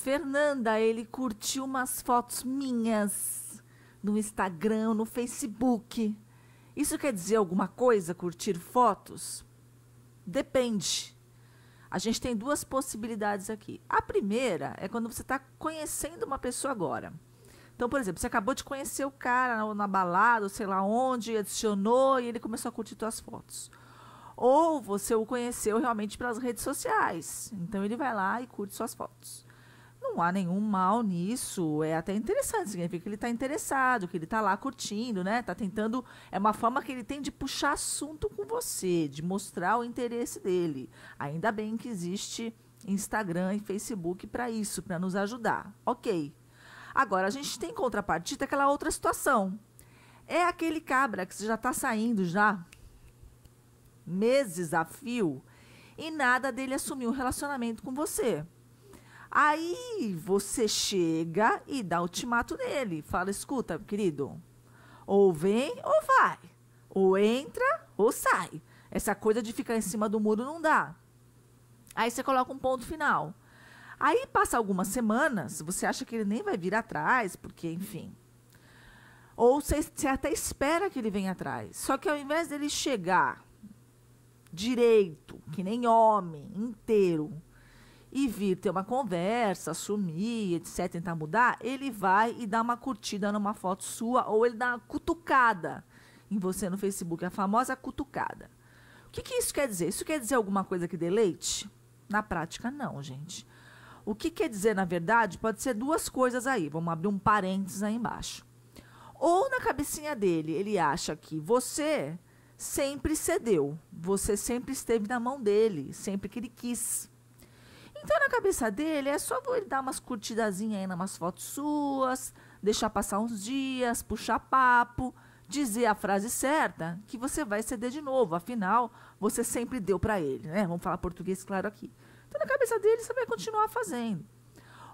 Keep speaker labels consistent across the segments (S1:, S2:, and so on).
S1: Fernanda, ele curtiu umas fotos minhas no Instagram, no Facebook. Isso quer dizer alguma coisa, curtir fotos? Depende. A gente tem duas possibilidades aqui. A primeira é quando você está conhecendo uma pessoa agora. Então, por exemplo, você acabou de conhecer o cara na, na balada, sei lá onde, adicionou e ele começou a curtir suas fotos. Ou você o conheceu realmente pelas redes sociais. Então ele vai lá e curte suas fotos não há nenhum mal nisso. É até interessante, significa que ele está interessado, que ele está lá curtindo, né? Está tentando. É uma forma que ele tem de puxar assunto com você, de mostrar o interesse dele. Ainda bem que existe Instagram e Facebook para isso, para nos ajudar. Ok. Agora, a gente tem contrapartida aquela outra situação. É aquele cabra que já está saindo já meses a fio e nada dele assumiu um relacionamento com você. Aí você chega e dá ultimato nele. Fala, escuta, querido, ou vem ou vai. Ou entra ou sai. Essa coisa de ficar em cima do muro não dá. Aí você coloca um ponto final. Aí passa algumas semanas, você acha que ele nem vai vir atrás, porque, enfim. Ou você, você até espera que ele venha atrás. Só que ao invés dele chegar direito, que nem homem, inteiro, e vir ter uma conversa, assumir, etc, tentar mudar, ele vai e dá uma curtida numa foto sua ou ele dá uma cutucada em você no Facebook, a famosa cutucada. O que, que isso quer dizer? Isso quer dizer alguma coisa que deleite? Na prática, não, gente. O que quer dizer, na verdade, pode ser duas coisas aí. Vamos abrir um parênteses aí embaixo. Ou na cabecinha dele, ele acha que você sempre cedeu, você sempre esteve na mão dele, sempre que ele quis. Então, na cabeça dele, é só ele dar umas curtidazinhas aí nas fotos suas, deixar passar uns dias, puxar papo, dizer a frase certa que você vai ceder de novo. Afinal, você sempre deu para ele, né? Vamos falar português claro aqui. Então, na cabeça dele, você vai continuar fazendo.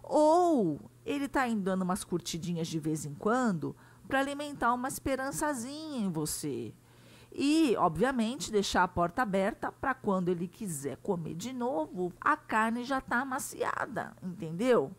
S1: Ou ele está indo dando umas curtidinhas de vez em quando para alimentar uma esperançazinha em você e, obviamente, deixar a porta aberta para quando ele quiser comer de novo, a carne já está amaciada, entendeu?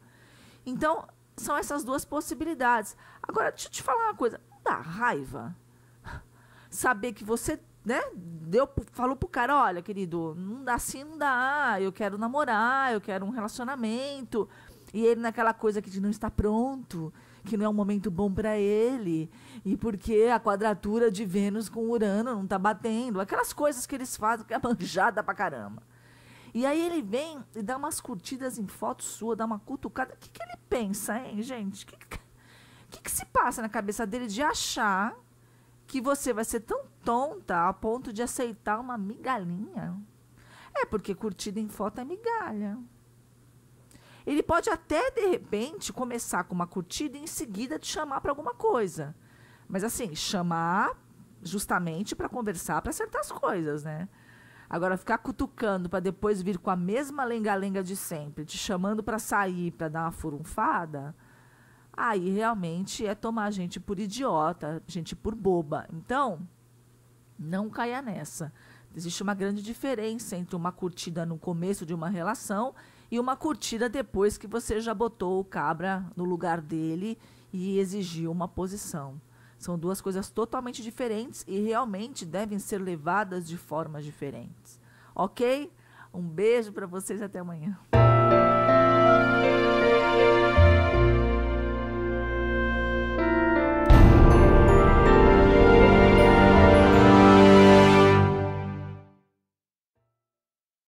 S1: Então, são essas duas possibilidades. Agora, deixa eu te falar uma coisa, não dá raiva saber que você, né, deu, falou pro cara, olha, querido, não dá assim, não dá, eu quero namorar, eu quero um relacionamento, e ele naquela coisa que de não estar pronto, que não é um momento bom para ele, e porque a quadratura de Vênus com Urano não está batendo, aquelas coisas que eles fazem que é manjada pra caramba. E aí ele vem e dá umas curtidas em foto sua, dá uma cutucada. O que, que ele pensa, hein, gente? O que, que, que se passa na cabeça dele de achar que você vai ser tão tonta a ponto de aceitar uma migalhinha? É porque curtida em foto é migalha. Ele pode até, de repente, começar com uma curtida e em seguida te chamar para alguma coisa. Mas, assim, chamar justamente para conversar, para acertar as coisas, né? Agora, ficar cutucando para depois vir com a mesma lenga-lenga de sempre, te chamando para sair, para dar uma furunfada, aí realmente é tomar a gente por idiota, gente por boba. Então, não caia nessa. Existe uma grande diferença entre uma curtida no começo de uma relação e uma curtida depois que você já botou o cabra no lugar dele e exigiu uma posição. São duas coisas totalmente diferentes e realmente devem ser levadas de formas diferentes. Ok? Um beijo para vocês e até amanhã.